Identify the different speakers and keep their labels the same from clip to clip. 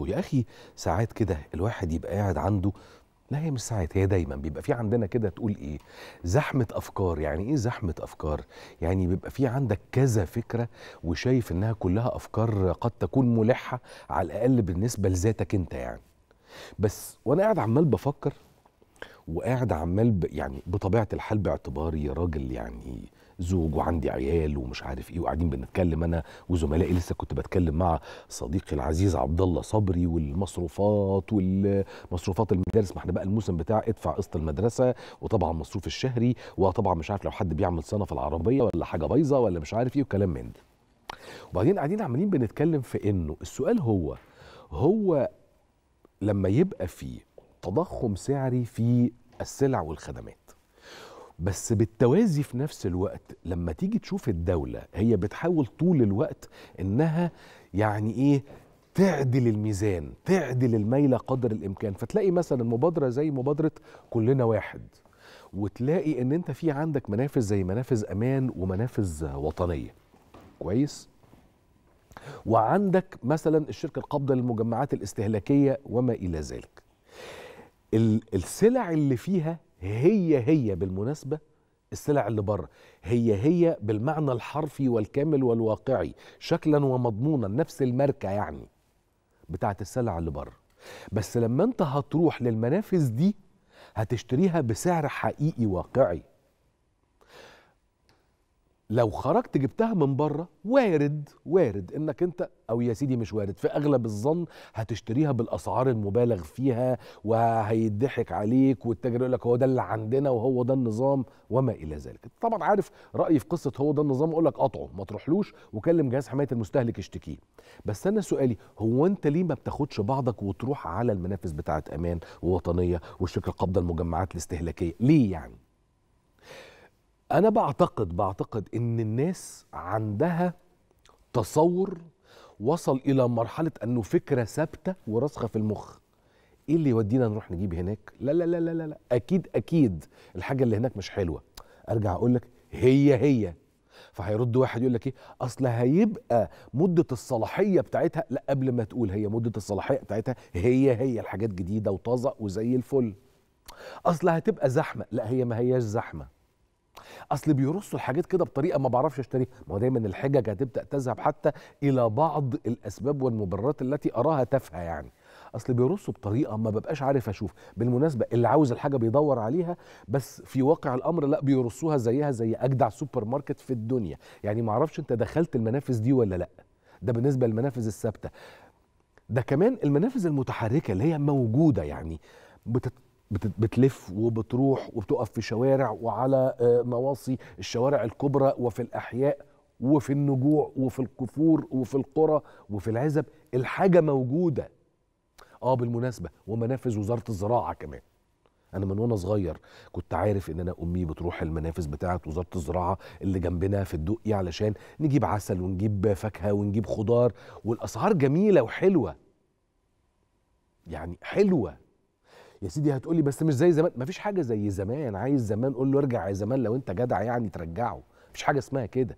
Speaker 1: يا اخي ساعات كده الواحد يبقى قاعد عنده لا هي مش ساعات هي دايما بيبقى في عندنا كده تقول ايه زحمه افكار يعني ايه زحمه افكار يعني بيبقى في عندك كذا فكره وشايف انها كلها افكار قد تكون ملحه على الاقل بالنسبه لذاتك انت يعني بس وانا قاعد عمال بفكر وقاعد عمال ب... يعني بطبيعه الحال باعتباري راجل يعني زوج وعندي عيال ومش عارف ايه وقاعدين بنتكلم انا وزملائي لسه كنت بتكلم مع صديقي العزيز عبد الله صبري والمصروفات والمصروفات المدارس ما احنا بقى الموسم بتاع ادفع قسط المدرسه وطبعا مصروف الشهري وطبعا مش عارف لو حد بيعمل صنف العربيه ولا حاجه بايظه ولا مش عارف ايه وكلام من ده وبعدين قاعدين عمالين بنتكلم في انه السؤال هو هو لما يبقى فيه تضخم سعري في السلع والخدمات بس بالتوازي في نفس الوقت لما تيجي تشوف الدولة هي بتحاول طول الوقت إنها يعني إيه تعدل الميزان تعدل الميلة قدر الإمكان فتلاقي مثلا مبادرة زي مبادرة كلنا واحد وتلاقي ان انت في عندك منافذ زي منافذ امان ومنافذ وطنيه كويس وعندك مثلا الشركه القابضه للمجمعات الاستهلاكيه وما الى ذلك السلع اللي فيها هي هي بالمناسبة السلع اللي بره هي هي بالمعنى الحرفي والكامل والواقعي شكلا ومضمونا نفس الماركة يعني بتاعت السلع اللي بره بس لما انت هتروح للمنافس دي هتشتريها بسعر حقيقي واقعي لو خرجت جبتها من بره وارد وارد انك انت او يا سيدي مش وارد في اغلب الظن هتشتريها بالاسعار المبالغ فيها وهيضحك عليك والتاجر يقول لك هو ده اللي عندنا وهو ده النظام وما الى ذلك طبعا عارف رايي في قصه هو ده النظام اقول لك قطعه ما تروحلوش وكلم جهاز حمايه المستهلك اشتكيه بس انا سؤالي هو انت ليه ما بتاخدش بعضك وتروح على المنافس بتاعه امان ووطنيه والشركه قبضه المجمعات الاستهلاكيه ليه يعني انا بعتقد بعتقد ان الناس عندها تصور وصل الى مرحله انه فكره ثابته وراسخه في المخ ايه اللي يودينا نروح نجيب هناك لا لا لا لا لا, اكيد اكيد الحاجه اللي هناك مش حلوه ارجع اقول لك هي هي فهيرد واحد يقول لك ايه اصل هيبقى مده الصلاحيه بتاعتها لا قبل ما تقول هي مده الصلاحيه بتاعتها هي هي الحاجات جديده وطازه وزي الفل اصل هتبقى زحمه لا هي ما هياش زحمه اصل بيرصوا الحاجات كده بطريقه ما بعرفش اشتريها ما هو دايما الحجج هتبدا تذهب حتى الى بعض الاسباب والمبررات التي اراها تافهه يعني اصل بيرصوا بطريقه ما ببقاش عارف اشوف بالمناسبه اللي عاوز الحاجه بيدور عليها بس في واقع الامر لا بيرصوها زيها زي اجدع سوبر ماركت في الدنيا يعني ما اعرفش انت دخلت المنافس دي ولا لا ده بالنسبه للمنافس الثابته ده كمان المنافس المتحركه اللي هي موجوده يعني بتت بتلف وبتروح وبتقف في شوارع وعلى آه، مواصي الشوارع الكبرى وفي الأحياء وفي النجوع وفي الكفور وفي القرى وفي العزب الحاجة موجودة اه بالمناسبة ومنافذ وزارة الزراعة كمان انا من وانا صغير كنت عارف ان انا امي بتروح المنافذ بتاعه وزاره الزراعه اللي جنبنا في الدقي علشان نجيب عسل ونجيب فاكهه ونجيب خضار والاسعار جميله وحلوه يعني حلوه يا سيدي هتقولي بس مش زي زمان مفيش حاجه زي زمان عايز زمان قول له ارجع يا زمان لو انت جدع يعني ترجعه مفيش حاجه اسمها كده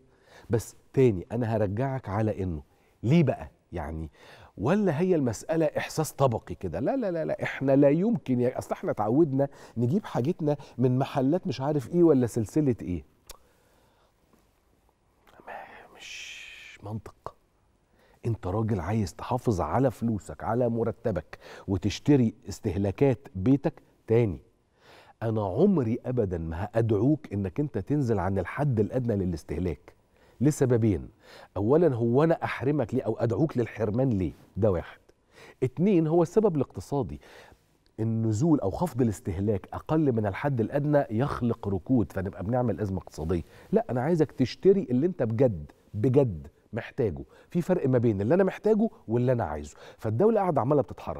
Speaker 1: بس تاني انا هرجعك على انه ليه بقى يعني ولا هي المسألة إحساس طبقي كده لا لا لا لا إحنا لا يمكن يعني أصل إحنا اتعودنا نجيب حاجتنا من محلات مش عارف إيه ولا سلسلة إيه مش منطق انت راجل عايز تحافظ على فلوسك على مرتبك وتشتري استهلاكات بيتك تاني انا عمري ابدا ما هادعوك انك انت تنزل عن الحد الادنى للاستهلاك لسببين اولا هو انا احرمك ليه او ادعوك للحرمان ليه ده واحد اتنين هو السبب الاقتصادي النزول او خفض الاستهلاك اقل من الحد الادنى يخلق ركود فنبقى بنعمل ازمه اقتصاديه لا انا عايزك تشتري اللي انت بجد بجد محتاجه في فرق ما بين اللي انا محتاجه واللي انا عايزه فالدوله قاعده عماله بتتحرك